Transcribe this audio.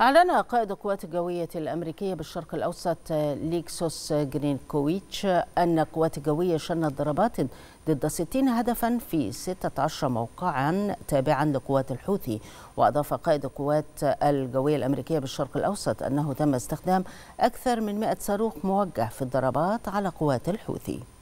أعلن قائد القوات الجوية الأمريكية بالشرق الأوسط ليكسوس جرينكويتش أن قوات الجوية شنت ضربات ضد 60 هدفا في 16 موقعا تابعا لقوات الحوثي وأضاف قائد القوات الجوية الأمريكية بالشرق الأوسط أنه تم استخدام أكثر من 100 صاروخ موجه في الضربات على قوات الحوثي